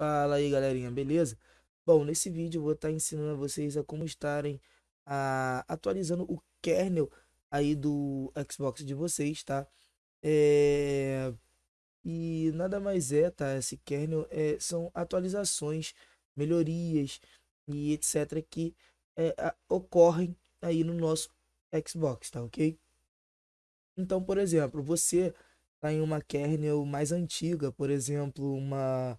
Fala aí galerinha, beleza? Bom, nesse vídeo vou estar tá ensinando a vocês a como estarem a, atualizando o kernel aí do Xbox de vocês, tá? É, e nada mais é, tá? Esse kernel é, são atualizações, melhorias e etc que é, a, ocorrem aí no nosso Xbox, tá ok? Então, por exemplo, você tá em uma kernel mais antiga, por exemplo, uma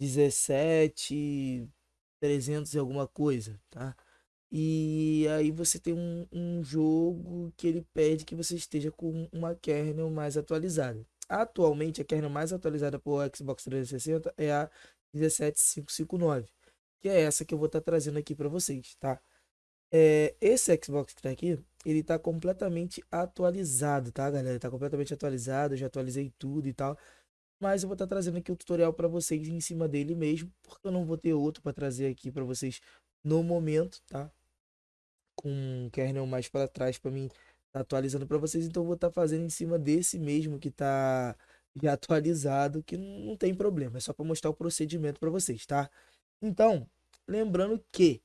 17, 300 e alguma coisa, tá? E aí você tem um, um jogo que ele pede que você esteja com uma kernel mais atualizada. Atualmente, a kernel mais atualizada para o Xbox 360 é a 17559, que é essa que eu vou estar tá trazendo aqui para vocês, tá? É, esse Xbox que tá aqui, ele tá completamente atualizado, tá, galera? Tá completamente atualizado, já atualizei tudo e tal mas eu vou estar tá trazendo aqui o um tutorial para vocês em cima dele mesmo, porque eu não vou ter outro para trazer aqui para vocês no momento, tá? Com um kernel mais para trás para mim tá atualizando para vocês, então eu vou estar tá fazendo em cima desse mesmo que tá já atualizado, que não tem problema, é só para mostrar o procedimento para vocês, tá? Então, lembrando que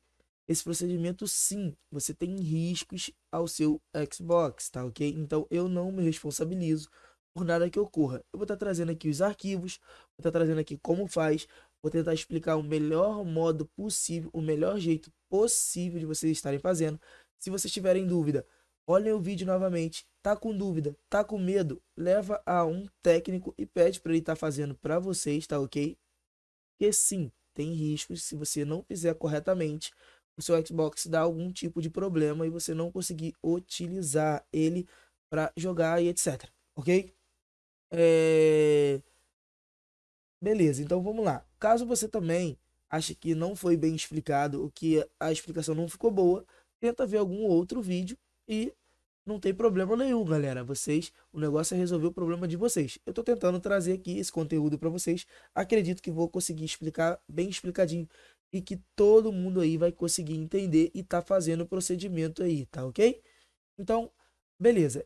esse procedimento sim, você tem riscos ao seu Xbox, tá OK? Então eu não me responsabilizo por nada que ocorra. Eu vou estar trazendo aqui os arquivos, vou estar trazendo aqui como faz, vou tentar explicar o melhor modo possível, o melhor jeito possível de vocês estarem fazendo. Se vocês tiverem dúvida, olhem o vídeo novamente. Tá com dúvida, tá com medo, leva a um técnico e pede para ele estar tá fazendo para vocês, tá ok? Porque sim, tem riscos se você não fizer corretamente, o seu Xbox dá algum tipo de problema e você não conseguir utilizar ele para jogar e etc, ok? É... Beleza, então vamos lá. Caso você também ache que não foi bem explicado, ou que a explicação não ficou boa, tenta ver algum outro vídeo e não tem problema nenhum, galera. Vocês, o negócio é resolver o problema de vocês. Eu estou tentando trazer aqui esse conteúdo para vocês. Acredito que vou conseguir explicar bem explicadinho e que todo mundo aí vai conseguir entender e tá fazendo o procedimento aí, tá OK? Então, beleza.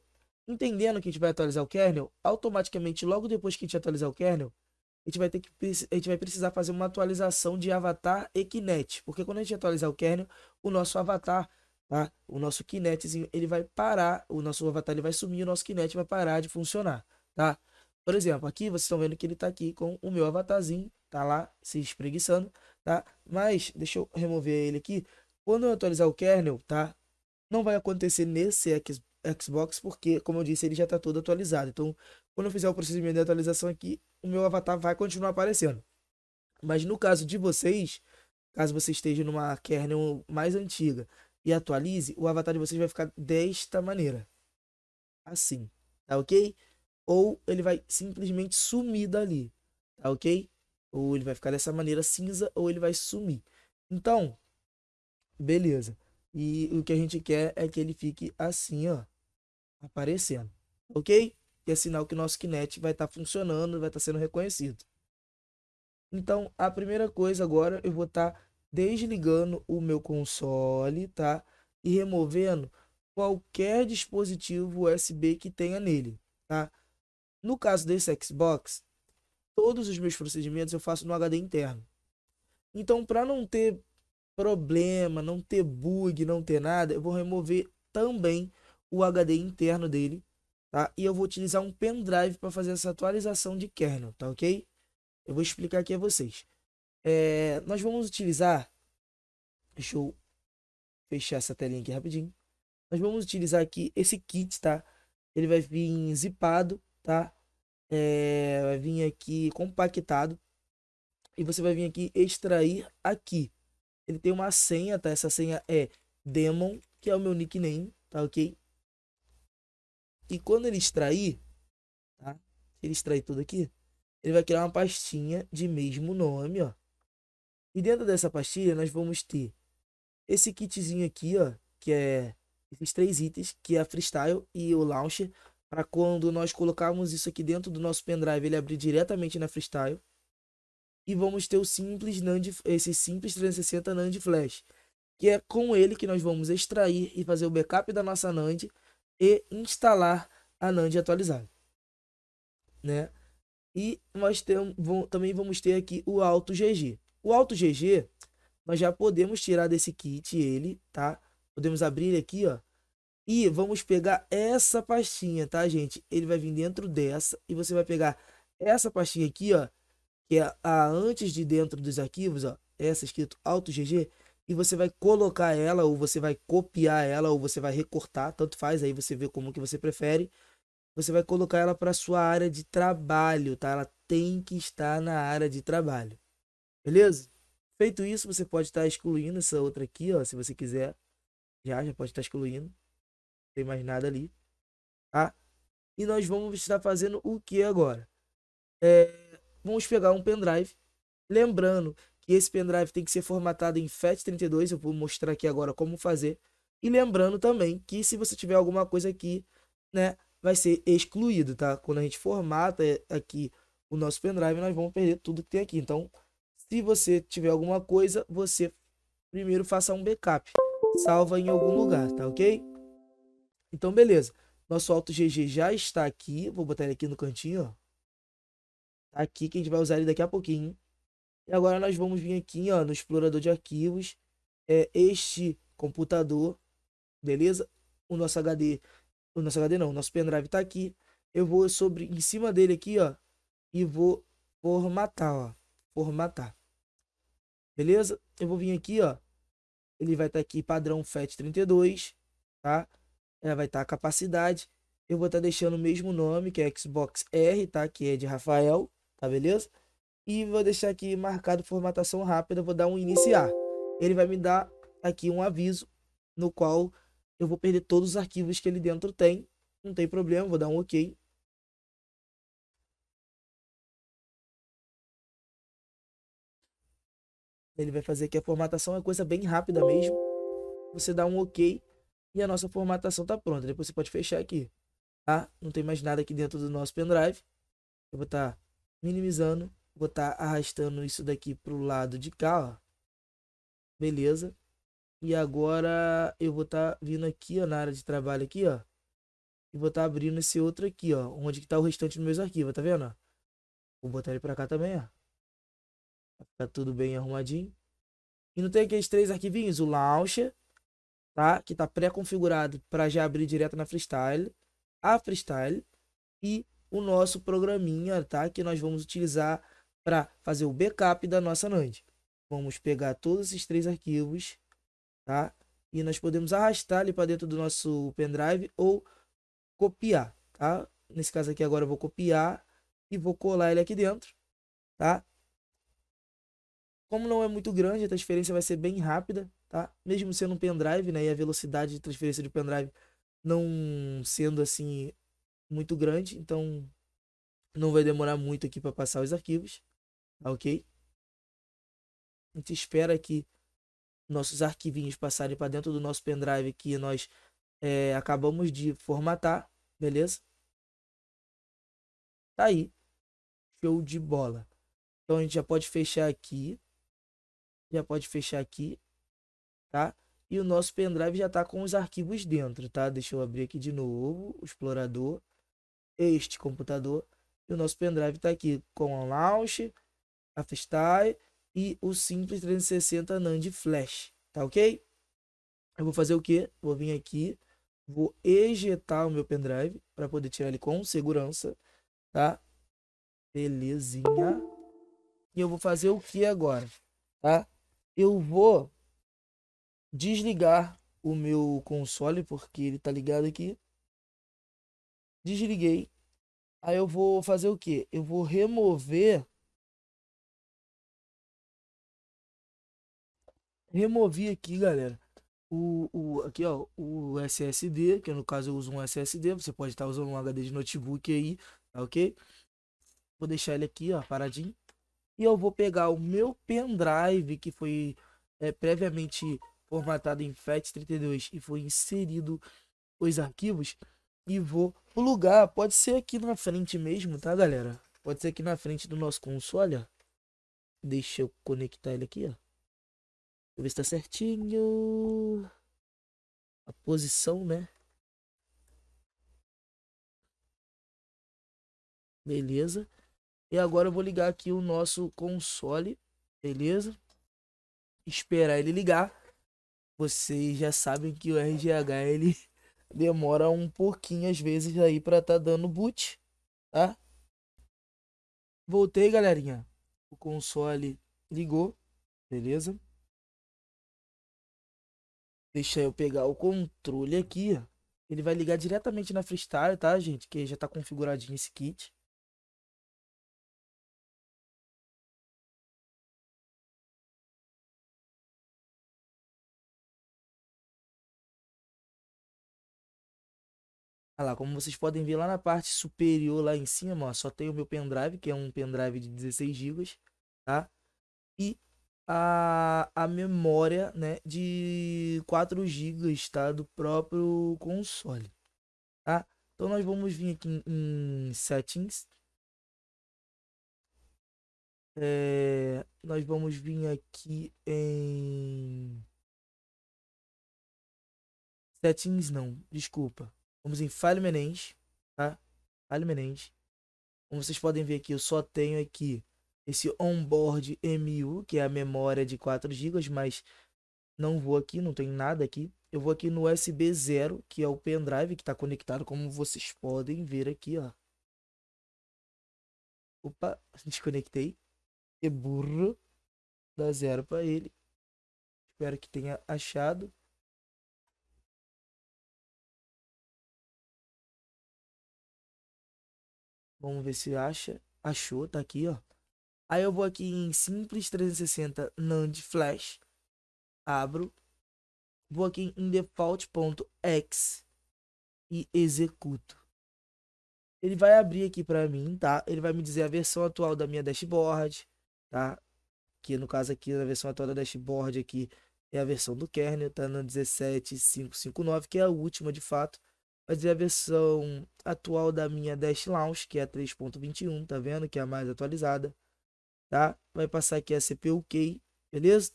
Entendendo que a gente vai atualizar o kernel, automaticamente, logo depois que a gente atualizar o kernel, a gente vai ter que a gente vai precisar fazer uma atualização de avatar e kinet porque quando a gente atualizar o kernel, o nosso avatar, tá? O nosso kinetzinho ele vai parar, o nosso avatar ele vai sumir, o nosso kinet vai parar de funcionar, tá? Por exemplo, aqui vocês estão vendo que ele está aqui com o meu avatarzinho, tá lá se espreguiçando, tá? Mas deixa eu remover ele aqui. Quando eu atualizar o kernel, tá? Não vai acontecer nesse Xbox, porque, como eu disse, ele já está todo atualizado. Então, quando eu fizer o procedimento de atualização aqui, o meu avatar vai continuar aparecendo. Mas no caso de vocês, caso você esteja numa kernel mais antiga e atualize, o avatar de vocês vai ficar desta maneira. Assim, tá ok? Ou ele vai simplesmente sumir dali, tá ok? Ou ele vai ficar dessa maneira cinza, ou ele vai sumir. Então, beleza. E o que a gente quer é que ele fique assim, ó, aparecendo, ok? Que é sinal que o nosso Kinect vai estar tá funcionando, vai estar tá sendo reconhecido. Então, a primeira coisa agora, eu vou estar tá desligando o meu console, tá? E removendo qualquer dispositivo USB que tenha nele, tá? No caso desse Xbox, todos os meus procedimentos eu faço no HD interno. Então, para não ter problema, não ter bug, não ter nada, eu vou remover também o HD interno dele, tá? E eu vou utilizar um pendrive para fazer essa atualização de kernel, tá ok? Eu vou explicar aqui a vocês. É, nós vamos utilizar... Deixa eu fechar essa telinha aqui rapidinho. Nós vamos utilizar aqui esse kit, tá? Ele vai vir zipado, tá? É, vai vir aqui compactado. E você vai vir aqui extrair aqui, ele tem uma senha, tá? Essa senha é Demon, que é o meu nickname, tá ok? E quando ele extrair, tá? Ele extrair tudo aqui, ele vai criar uma pastinha de mesmo nome, ó. E dentro dessa pastilha nós vamos ter esse kitzinho aqui, ó, que é esses três itens, que é a freestyle e o launcher, para quando nós colocarmos isso aqui dentro do nosso pendrive, ele abrir diretamente na freestyle e vamos ter o simples NAND, esse simples 360 NAND flash, que é com ele que nós vamos extrair e fazer o backup da nossa NAND e instalar a NAND atualizada, né? E nós temos, também vamos ter aqui o Auto GG. O Auto GG nós já podemos tirar desse kit ele, tá? Podemos abrir aqui, ó. E vamos pegar essa pastinha, tá, gente? Ele vai vir dentro dessa e você vai pegar essa pastinha aqui, ó, que é a ah, antes de dentro dos arquivos, ó, essa escrito Auto GG, e você vai colocar ela, ou você vai copiar ela, ou você vai recortar, tanto faz, aí você vê como que você prefere. Você vai colocar ela para sua área de trabalho, tá? Ela tem que estar na área de trabalho. Beleza? Feito isso, você pode estar excluindo essa outra aqui, ó, se você quiser. Já, já pode estar excluindo. Não tem mais nada ali, tá? E nós vamos estar fazendo o que agora? É, vamos pegar um pendrive. Lembrando que esse pendrive tem que ser formatado em FAT32, eu vou mostrar aqui agora como fazer. E lembrando também que se você tiver alguma coisa aqui, né, vai ser excluído, tá? Quando a gente formata é, aqui o nosso pendrive, nós vamos perder tudo que tem aqui. Então, se você tiver alguma coisa, você primeiro faça um backup. Salva em algum lugar, tá ok? Então, beleza. Nosso AutoGG já está aqui. Vou botar ele aqui no cantinho, ó. Tá aqui que a gente vai usar ele daqui a pouquinho. E agora nós vamos vir aqui ó, no explorador de arquivos. É este computador, beleza? O nosso HD, o nosso HD não, o nosso pendrive tá aqui. Eu vou sobre em cima dele aqui, ó, e vou formatar, ó, formatar. Beleza? Eu vou vir aqui, ó. Ele vai estar tá aqui padrão FAT 32, tá? Ela vai estar tá a capacidade. Eu vou estar tá deixando o mesmo nome, que é Xbox R, tá? Que é de Rafael tá beleza? E vou deixar aqui marcado formatação rápida, vou dar um iniciar. Ele vai me dar aqui um aviso no qual eu vou perder todos os arquivos que ele dentro tem. Não tem problema, vou dar um OK. Ele vai fazer aqui a formatação, é coisa bem rápida mesmo. Você dá um OK e a nossa formatação está pronta. Depois você pode fechar aqui, tá? Não tem mais nada aqui dentro do nosso pendrive. Eu vou estar tá minimizando, vou estar tá arrastando isso daqui para o lado de cá, ó. beleza? E agora eu vou estar tá vindo aqui ó, na área de trabalho aqui, ó, e vou estar tá abrindo esse outro aqui, ó, onde que tá o restante dos meus arquivos, tá vendo? Ó? Vou botar ele para cá também, ó. ficar tudo bem arrumadinho. E não tem aqueles três arquivinhos, o launcher, tá? Que tá pré-configurado para já abrir direto na freestyle, a freestyle e o nosso programinha, tá? Que nós vamos utilizar para fazer o backup da nossa NAND. Vamos pegar todos esses três arquivos, tá? E nós podemos arrastar ele para dentro do nosso pendrive ou copiar, tá? Nesse caso aqui agora eu vou copiar e vou colar ele aqui dentro, tá? Como não é muito grande, a transferência vai ser bem rápida, tá? Mesmo sendo um pendrive, né? E a velocidade de transferência de pendrive não sendo assim muito grande, então não vai demorar muito aqui para passar os arquivos, tá ok? A gente espera que nossos arquivinhos passarem para dentro do nosso pendrive que nós é, acabamos de formatar, beleza? Tá aí, show de bola. Então a gente já pode fechar aqui, já pode fechar aqui, tá? E o nosso pendrive já está com os arquivos dentro, tá? Deixa eu abrir aqui de novo, o explorador este computador. E o nosso pendrive está aqui com o Launch, a Festai e o Simples 360 NAND Flash, tá ok? Eu vou fazer o que? Vou vir aqui, vou ejetar o meu pendrive para poder tirar ele com segurança, tá? Belezinha. E eu vou fazer o que agora, tá? Eu vou desligar o meu console porque ele tá ligado aqui Desliguei. Aí eu vou fazer o quê? Eu vou remover. Removi aqui, galera. O, o, aqui ó, o SSD, que no caso eu uso um SSD, você pode estar tá usando um HD de notebook aí, tá ok? Vou deixar ele aqui, ó, paradinho. E eu vou pegar o meu pendrive que foi é, previamente formatado em FAT32 e foi inserido os arquivos e vou lugar. Pode ser aqui na frente mesmo, tá, galera? Pode ser aqui na frente do nosso console, ó. Deixa eu conectar ele aqui, ó. Deixa eu ver se tá certinho. A posição, né? Beleza. E agora eu vou ligar aqui o nosso console. Beleza? Esperar ele ligar. Vocês já sabem que o RGH, ele demora um pouquinho às vezes aí para tá dando boot, tá? Voltei, galerinha. O console ligou, beleza? Deixa eu pegar o controle aqui. Ele vai ligar diretamente na freestyle, tá, gente? Que já tá configuradinho esse kit. Olha lá, como vocês podem ver lá na parte superior, lá em cima, ó, só tem o meu pendrive, que é um pendrive de 16 GB, tá? E a, a memória, né, de 4 GB, tá? Do próprio console, tá? Então nós vamos vir aqui em, em Settings. É, nós vamos vir aqui em... Settings não, desculpa. Vamos em File Menenge, tá? File Menenge. Como vocês podem ver aqui, eu só tenho aqui esse onboard MU, que é a memória de 4 GB, mas não vou aqui, não tem nada aqui. Eu vou aqui no USB 0, que é o pendrive que está conectado, como vocês podem ver aqui, ó. Opa, desconectei. E é burro. Dá zero para ele. Espero que tenha achado. Vamos ver se acha. Achou, tá aqui, ó. Aí eu vou aqui em Simples 360 NAND Flash. Abro. Vou aqui em default.exe e executo. Ele vai abrir aqui para mim, tá? Ele vai me dizer a versão atual da minha dashboard, tá? Que no caso aqui, a versão atual da dashboard aqui é a versão do kernel, tá na 17559, que é a última de fato. Mas é a versão atual da minha Dash Launch, que é a 3.21, tá vendo? Que é a mais atualizada, tá? Vai passar aqui a CPU key, beleza?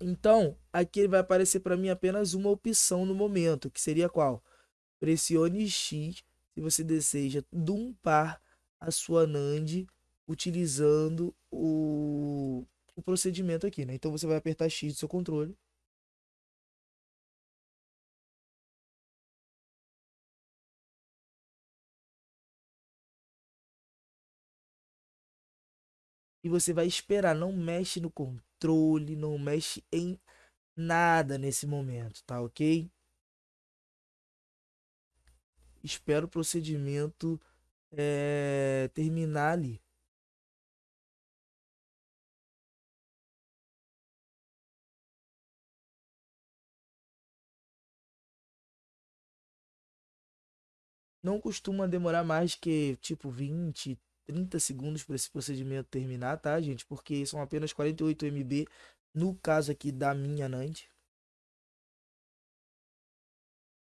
Então, aqui vai aparecer para mim apenas uma opção no momento, que seria qual? Pressione X, se você deseja dumpar a sua NAND utilizando o, o procedimento aqui, né? Então, você vai apertar X do seu controle e você vai esperar. Não mexe no controle, não mexe em nada nesse momento, tá ok? Espero o procedimento é, terminar ali. Não costuma demorar mais que tipo 20, 30 segundos para esse procedimento terminar, tá, gente? Porque são apenas 48 MB no caso aqui da minha NAND.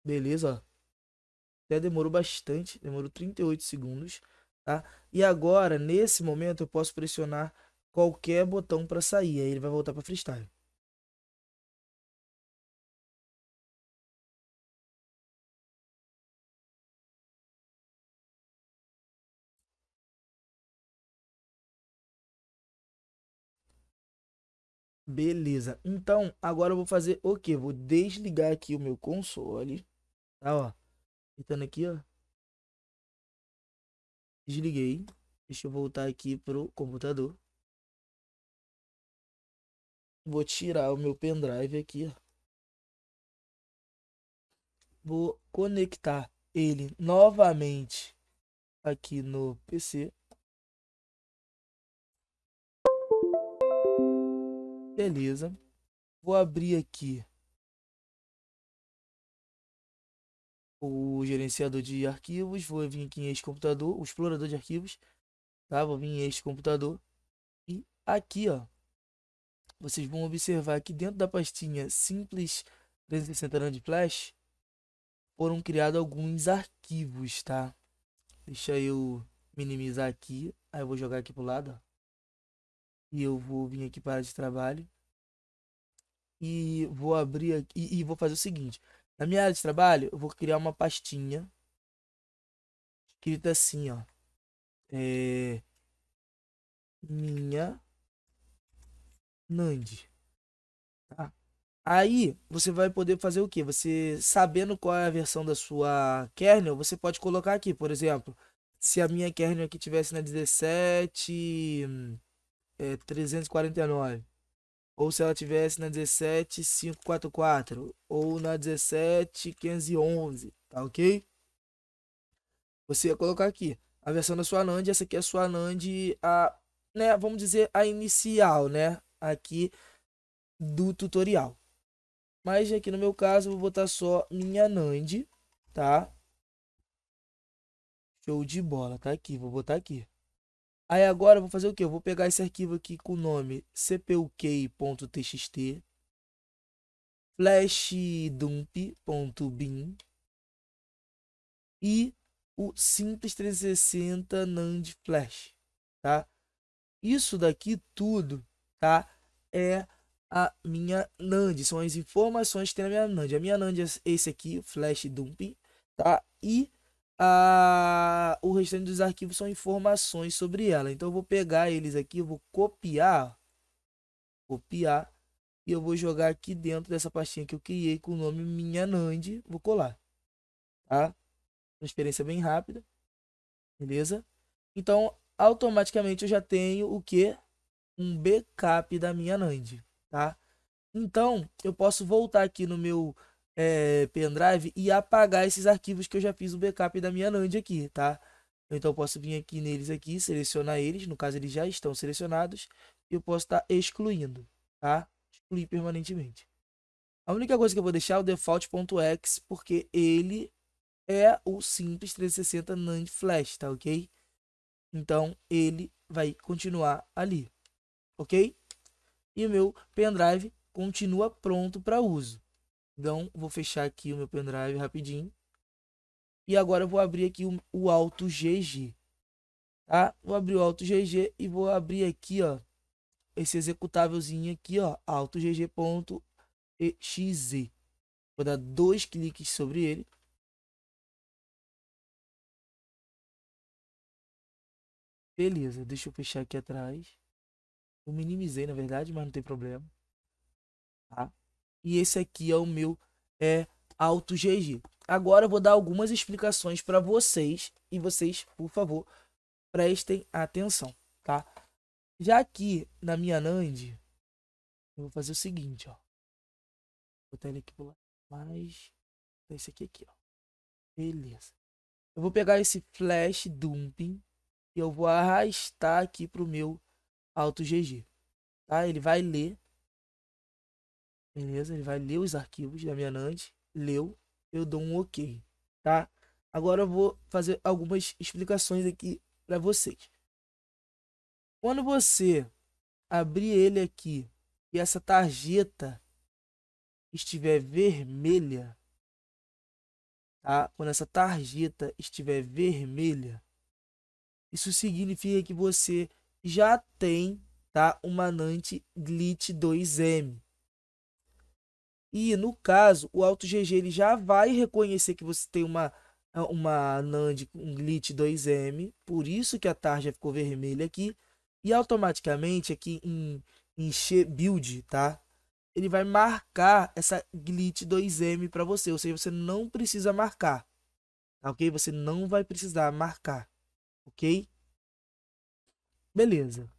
Beleza, ó. Até demorou bastante, demorou 38 segundos, tá? E agora, nesse momento, eu posso pressionar qualquer botão para sair, aí ele vai voltar para freestyle. Beleza. Então, agora eu vou fazer o que? Vou desligar aqui o meu console. Tá, ó. Estando aqui, ó. Desliguei. Deixa eu voltar aqui pro computador. Vou tirar o meu pendrive aqui, ó. Vou conectar ele novamente aqui no PC. Beleza. Vou abrir aqui o gerenciador de arquivos. Vou vir aqui em este computador, o explorador de arquivos. Tá? Vou vir em este computador. E aqui, ó. Vocês vão observar que dentro da pastinha Simples 360 Nand Flash foram criados alguns arquivos, tá? Deixa eu minimizar aqui. Aí eu vou jogar aqui pro lado, ó. E eu vou vir aqui para a de trabalho. E vou abrir aqui. E, e vou fazer o seguinte. Na minha área de trabalho, eu vou criar uma pastinha. Escrita assim, ó. É... Minha Nand. Tá? Aí você vai poder fazer o que? Você sabendo qual é a versão da sua kernel, você pode colocar aqui, por exemplo, se a minha kernel aqui tivesse na 17 é, 349. Ou se ela tivesse na 17544 ou na 17511, tá ok? Você ia colocar aqui a versão da sua NAND, essa aqui é a sua NAND, a, né, vamos dizer a inicial, né, aqui do tutorial. Mas aqui no meu caso, vou botar só minha NAND, tá? Show de bola, tá aqui, vou botar aqui. Aí agora eu vou fazer o que? Eu vou pegar esse arquivo aqui com o nome cpuk.txt flashdump.bin e o simples 360 NAND flash, tá? Isso daqui tudo, tá? É a minha NAND, são as informações que tem na minha NAND. A minha NAND é esse aqui, flash dumping, tá? E a... o restante dos arquivos são informações sobre ela. Então eu vou pegar eles aqui, eu vou copiar, copiar e eu vou jogar aqui dentro dessa pastinha que eu criei com o nome Minha Nand, vou colar. Tá? Uma experiência bem rápida. Beleza? Então, automaticamente eu já tenho o que? Um backup da minha NAND, tá? Então, eu posso voltar aqui no meu é, pendrive e apagar esses arquivos que eu já fiz o backup da minha NAND aqui, tá? Então eu posso vir aqui neles aqui, selecionar eles, no caso eles já estão selecionados, e eu posso estar tá excluindo, tá? Excluir permanentemente. A única coisa que eu vou deixar é o default.exe, porque ele é o simples 360 NAND flash, tá ok? Então ele vai continuar ali, ok? E o meu pendrive continua pronto para uso. Então, vou fechar aqui o meu pendrive rapidinho. E agora eu vou abrir aqui o, o Auto GG. Tá? Vou abrir o Auto GG e vou abrir aqui, ó. Esse executávelzinho aqui, ó. AutoGG.exe. Vou dar dois cliques sobre ele. Beleza, deixa eu fechar aqui atrás. Eu minimizei, na verdade, mas não tem problema. Tá? E esse aqui é o meu é GG. Agora eu vou dar algumas explicações para vocês e vocês, por favor, prestem atenção, tá? Já aqui na minha NAND, eu vou fazer o seguinte, ó. Vou botar ele aqui por lá, Mais esse aqui aqui, ó. Beleza. Eu vou pegar esse flash dumping e eu vou arrastar aqui pro meu alto GG, tá? Ele vai ler Beleza? Ele vai ler os arquivos da minha NAND, leu, eu dou um OK, tá? Agora eu vou fazer algumas explicações aqui para vocês. Quando você abrir ele aqui e essa tarjeta estiver vermelha, tá? Quando essa tarjeta estiver vermelha, isso significa que você já tem, tá, uma nante Glitch 2M. E no caso, o GG ele já vai reconhecer que você tem uma ah, uma NAND um glitch 2M, por isso que a tarja ficou vermelha aqui, e automaticamente aqui em, encher build, tá? Ele vai marcar essa glitch 2M para você, ou seja, você não precisa marcar. Tá OK? Você não vai precisar marcar. OK? Beleza.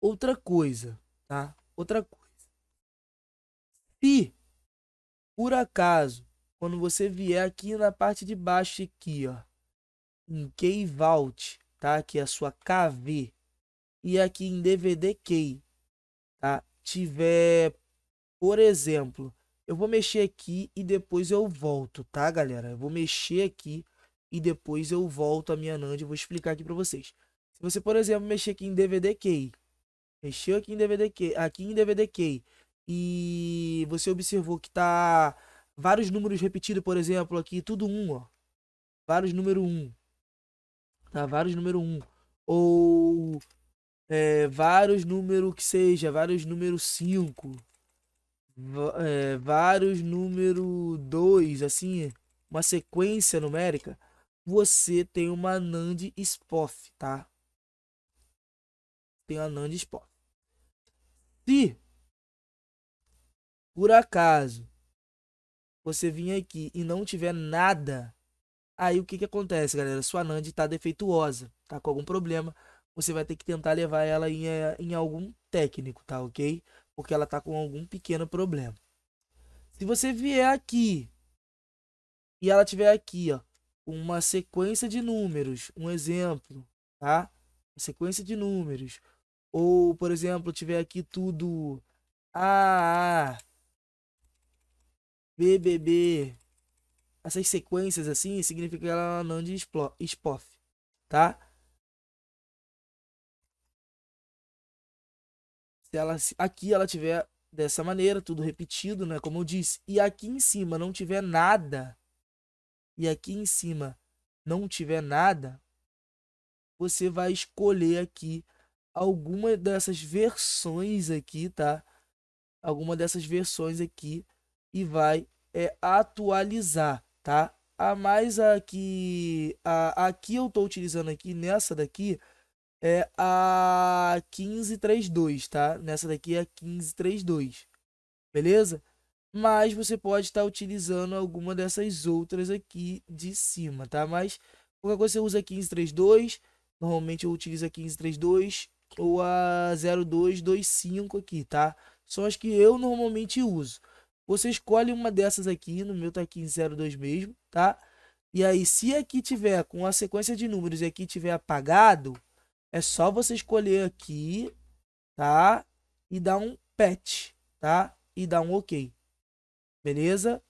Outra coisa, tá? Outra se, por acaso, quando você vier aqui na parte de baixo aqui, ó, em vault tá? Que é a sua KV. E aqui em DVD Key, tá? Tiver, por exemplo, eu vou mexer aqui e depois eu volto, tá, galera? Eu vou mexer aqui e depois eu volto a minha NAND e vou explicar aqui para vocês. Se você, por exemplo, mexer aqui em DVD Key, mexeu aqui em DVD Key, aqui em DVD Key, e você observou que tá vários números repetidos, por exemplo, aqui, tudo um, ó. Vários número um. Tá? Vários número um. Ou é, vários número que seja, vários número cinco É, vários número dois assim, uma sequência numérica, você tem uma NAND SPOF, tá? Tem a NAND SPOF. Se por acaso você vir aqui e não tiver nada, aí o que que acontece, galera? Sua Nand tá defeituosa, tá com algum problema. Você vai ter que tentar levar ela em, eh, em algum técnico, tá ok? Porque ela tá com algum pequeno problema. Se você vier aqui e ela tiver aqui, ó, uma sequência de números, um exemplo, tá? Uma sequência de números. Ou, por exemplo, tiver aqui tudo A, BBB, essas sequências assim, significa que ela não de SPOF, tá? Se ela, aqui ela tiver dessa maneira, tudo repetido, né? Como eu disse, e aqui em cima não tiver nada, e aqui em cima não tiver nada, você vai escolher aqui alguma dessas versões aqui, tá? Alguma dessas versões aqui e vai é, atualizar, tá? A mais aqui, a, aqui eu tô utilizando aqui, nessa daqui, é a 1532, tá? Nessa daqui é a 1532, beleza? Mas você pode estar tá utilizando alguma dessas outras aqui de cima, tá? Mas qualquer coisa você usa 1532, normalmente eu utilizo a 1532 ou a 0225 aqui, tá? São as que eu normalmente uso. Você escolhe uma dessas aqui, no meu tá aqui em 02 mesmo, tá? E aí, se aqui tiver com a sequência de números e aqui tiver apagado, é só você escolher aqui, tá? E dar um patch, tá? E dar um OK. Beleza?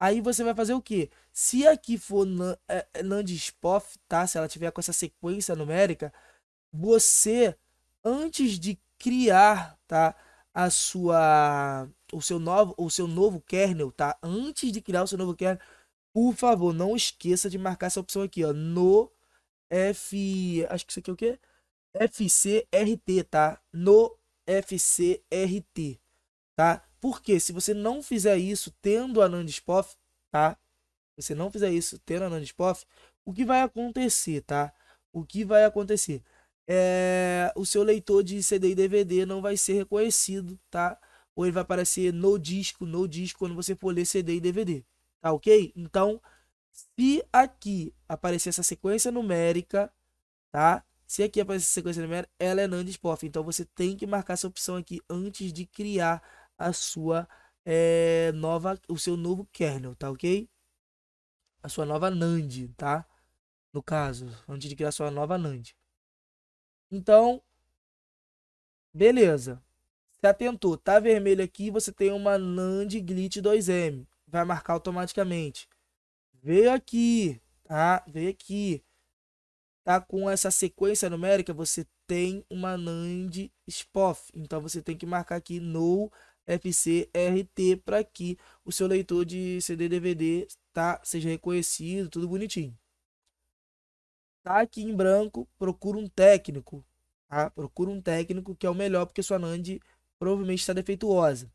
Aí você vai fazer o quê? Se aqui for é, é, Landspof, tá? Se ela tiver com essa sequência numérica, você, antes de criar, tá? A sua o seu novo, o seu novo kernel, tá? Antes de criar o seu novo kernel, por favor, não esqueça de marcar essa opção aqui, ó, no F, acho que isso aqui é o quê? FCRT, tá? No FCRT, tá? Porque se você não fizer isso tendo a Nandspoff, tá? Se você não fizer isso tendo a Nandspoff, o que vai acontecer, tá? O que vai acontecer? É, o seu leitor de CD e DVD não vai ser reconhecido, tá? ou ele vai aparecer no disco, no disco, quando você for ler CD e DVD. Tá ok? Então, se aqui aparecer essa sequência numérica, tá? Se aqui aparecer essa sequência numérica, ela é NAND Sport. Então, você tem que marcar essa opção aqui antes de criar a sua é, nova, o seu novo kernel, tá ok? A sua nova NAND, tá? No caso, antes de criar a sua nova NAND. Então, beleza. Se atentou, tá vermelho aqui, você tem uma NAND glitch 2M. Vai marcar automaticamente. Veio aqui, tá? Veio aqui. Tá com essa sequência numérica, você tem uma NAND SPOF. Então você tem que marcar aqui no FCRT para que o seu leitor de CD DVD tá seja reconhecido, tudo bonitinho. Tá aqui em branco, procura um técnico, tá? Procura um técnico que é o melhor porque sua NAND provavelmente está defeituosa.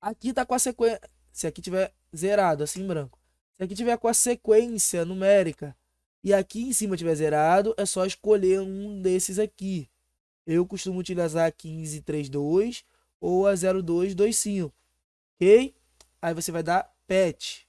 Aqui está com a sequência. Se aqui tiver zerado, assim em branco. Se aqui tiver com a sequência numérica e aqui em cima tiver zerado, é só escolher um desses aqui. Eu costumo utilizar a 1532 ou a 0225, ok? Aí você vai dar PET.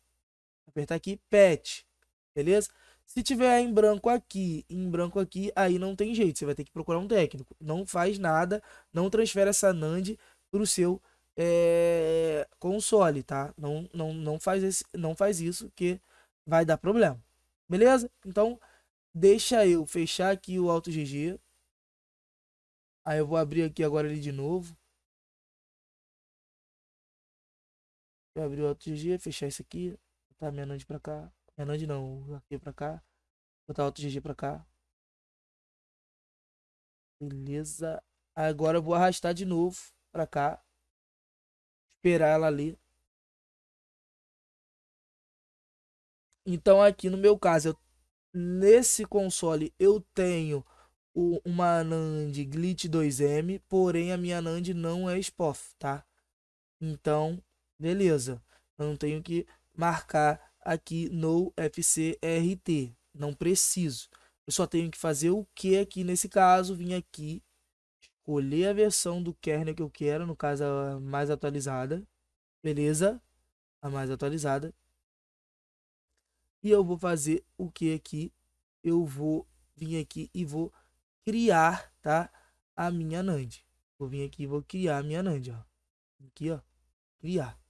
Apertar aqui PET, beleza? Se tiver em branco aqui em branco aqui, aí não tem jeito. Você vai ter que procurar um técnico. Não faz nada, não transfere essa NAND para o seu é, console, tá? Não, não, não, faz esse, não faz isso que vai dar problema. Beleza? Então, deixa eu fechar aqui o AutoGG. Aí eu vou abrir aqui agora ele de novo. Vou eu abrir o AutoGG, fechar isso aqui. Tá minha NAND para cá. Hernandes não. aqui arquivo pra cá. Botar outro GG pra cá. Beleza. Agora eu vou arrastar de novo pra cá. Esperar ela ali. Então aqui no meu caso, eu, nesse console eu tenho o, uma NAND Glitch 2M, porém a minha NAND não é SPOF, tá? Então, beleza. Eu não tenho que marcar aqui no FCRT. Não preciso. Eu só tenho que fazer o que aqui nesse caso? Vim aqui, escolher a versão do kernel que eu quero, no caso a mais atualizada. Beleza? A mais atualizada. E eu vou fazer o que aqui? Eu vou vir aqui e vou criar, tá? A minha NAND. Vou vir aqui e vou criar a minha NAND, ó. Aqui, ó. Criar.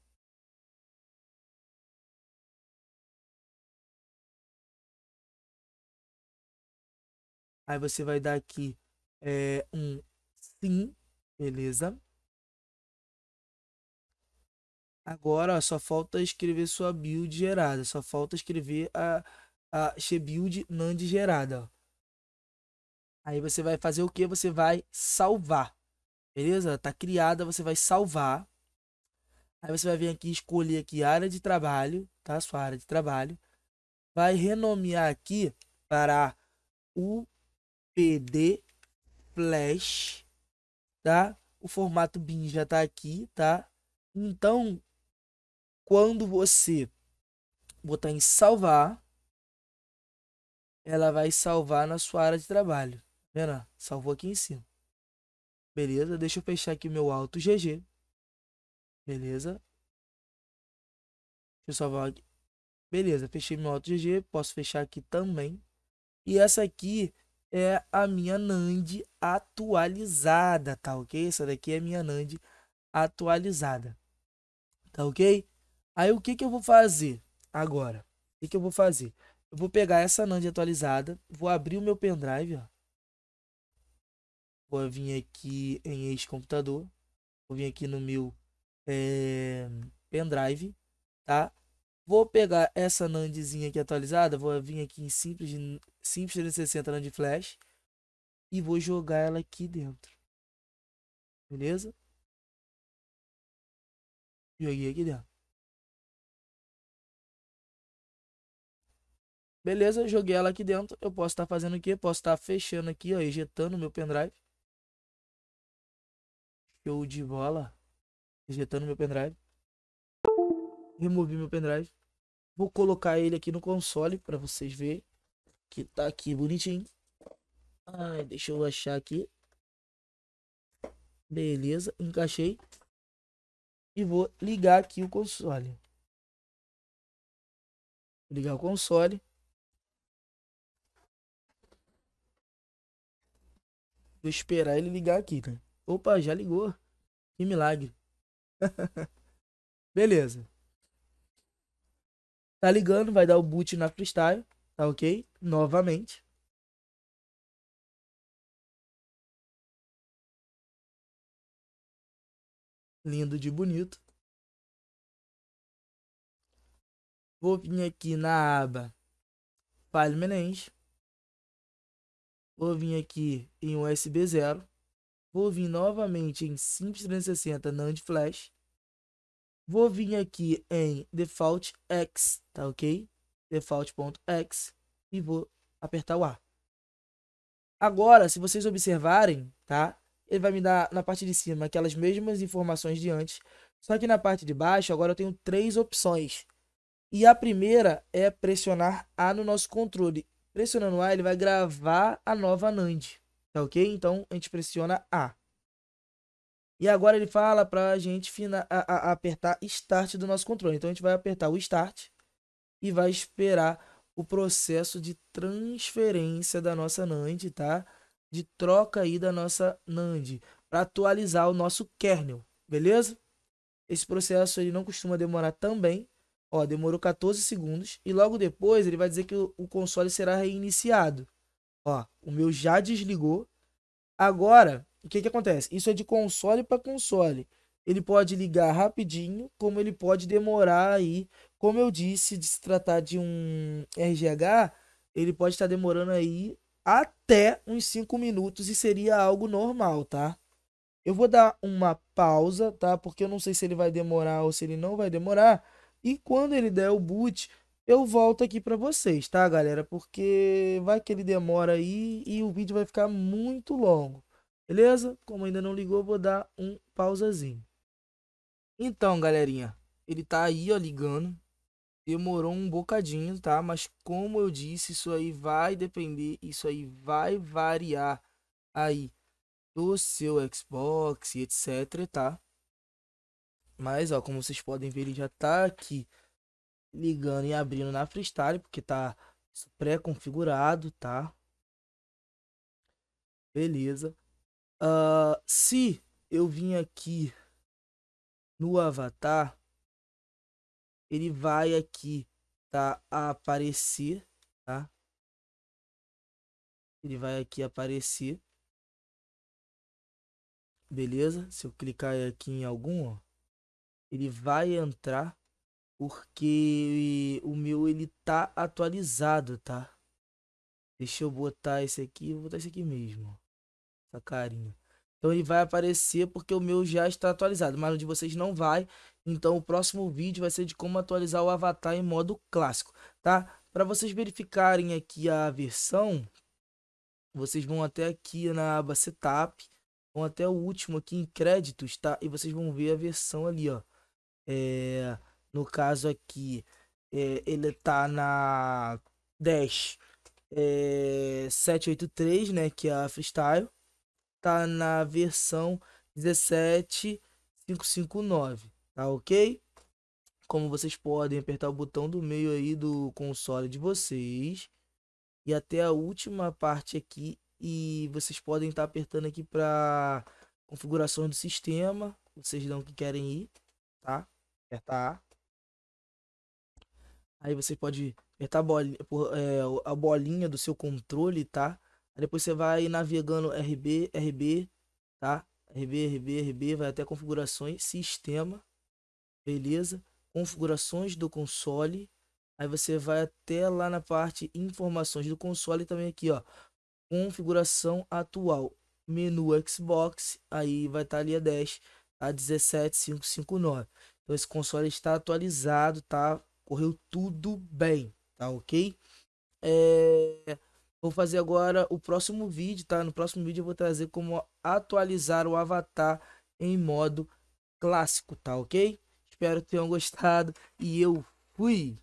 Aí você vai dar aqui é, um sim, beleza? Agora ó, só falta escrever sua build gerada, só falta escrever a, a build NAND gerada. Ó. Aí você vai fazer o que? Você vai salvar, beleza? Tá criada, você vai salvar. Aí você vai vir aqui escolher aqui área de trabalho, tá? Sua área de trabalho. Vai renomear aqui para o PD Flash, tá? O formato bin já tá aqui, tá? Então, quando você botar em salvar, ela vai salvar na sua área de trabalho. Tá vendo? Salvou aqui em cima. Beleza, deixa eu fechar aqui meu alto GG. Beleza. Deixa eu salvar aqui. Beleza, fechei meu alto GG. Posso fechar aqui também. E essa aqui é a minha Nand atualizada, tá ok? Essa daqui é a minha Nand atualizada, tá ok? Aí o que, que eu vou fazer agora? O que, que eu vou fazer? Eu vou pegar essa NAND atualizada, vou abrir o meu pendrive, ó. Vou vir aqui em ex-computador, vou vir aqui no meu é, pendrive, tá? Vou pegar essa NANDzinha aqui atualizada, vou vir aqui em simples, simples 360 NAND flash e vou jogar ela aqui dentro. Beleza? Joguei aqui dentro. Beleza, joguei ela aqui dentro. Eu posso estar tá fazendo o quê? Posso estar tá fechando aqui, ó, ejetando meu pendrive. Show de bola. Ejetando meu pendrive. Removi meu pendrive. Vou colocar ele aqui no console para vocês verem. Que tá aqui bonitinho. Ai, deixa eu achar aqui. Beleza, encaixei. E vou ligar aqui o console. Vou ligar o console. Vou esperar ele ligar aqui, né? Opa, já ligou. Que milagre. Beleza. Tá ligando, vai dar o boot na freestyle, tá ok? Novamente. Lindo de bonito. Vou vir aqui na aba File Menenge. Vou vir aqui em USB 0. Vou vir novamente em Simples 360 NAND Flash. Vou vir aqui em default x, tá ok? default.x e vou apertar o A. Agora, se vocês observarem, tá? Ele vai me dar na parte de cima aquelas mesmas informações de antes, só que na parte de baixo agora eu tenho três opções. E a primeira é pressionar A no nosso controle. Pressionando A, ele vai gravar a nova NAND, tá ok? Então, a gente pressiona A. E agora ele fala para a gente a apertar Start do nosso controle. Então a gente vai apertar o Start e vai esperar o processo de transferência da nossa NAND, tá? De troca aí da nossa NAND para atualizar o nosso kernel, beleza? Esse processo ele não costuma demorar também. Ó, demorou 14 segundos e logo depois ele vai dizer que o console será reiniciado. Ó, o meu já desligou. Agora o que, que acontece? Isso é de console para console. Ele pode ligar rapidinho, como ele pode demorar aí. Como eu disse, de se tratar de um RGH, ele pode estar tá demorando aí até uns 5 minutos e seria algo normal, tá? Eu vou dar uma pausa, tá? Porque eu não sei se ele vai demorar ou se ele não vai demorar. E quando ele der o boot, eu volto aqui para vocês, tá, galera? Porque vai que ele demora aí e o vídeo vai ficar muito longo. Beleza? Como ainda não ligou, vou dar um pausazinho. Então, galerinha, ele tá aí, ó, ligando. Demorou um bocadinho, tá? Mas como eu disse, isso aí vai depender, isso aí vai variar aí do seu Xbox, etc, tá? Mas, ó, como vocês podem ver, ele já tá aqui ligando e abrindo na freestyle, porque tá pré-configurado, tá? Beleza. Uh, se eu vim aqui no avatar, ele vai aqui, tá? aparecer, tá? Ele vai aqui aparecer. Beleza? Se eu clicar aqui em algum, ó, ele vai entrar porque o meu ele tá atualizado, tá? Deixa eu botar esse aqui, vou botar esse aqui mesmo carinha, Então ele vai aparecer porque o meu já está atualizado, mas o de vocês não vai. Então o próximo vídeo vai ser de como atualizar o avatar em modo clássico, tá? Para vocês verificarem aqui a versão, vocês vão até aqui na aba Setup, vão até o último aqui em Créditos, tá? E vocês vão ver a versão ali, ó. É, no caso aqui, é, ele tá na 10 é, 783, né? Que é a Freestyle tá na versão 17559, tá ok? Como vocês podem apertar o botão do meio aí do console de vocês e até a última parte aqui e vocês podem estar tá apertando aqui para configurações do sistema, vocês não que querem ir, tá? apertar Aí você pode apertar a bolinha, é, a bolinha do seu controle, tá? Aí depois você vai navegando RB, RB, tá? RB, RB, RB, vai até configurações, sistema, beleza? Configurações do console. Aí você vai até lá na parte informações do console também aqui, ó. Configuração atual, menu Xbox, aí vai estar tá ali a 10, a 17559. Então esse console está atualizado, tá? Correu tudo bem, tá OK? É Vou fazer agora o próximo vídeo, tá? No próximo vídeo eu vou trazer como atualizar o avatar em modo clássico, tá ok? Espero que tenham gostado e eu fui!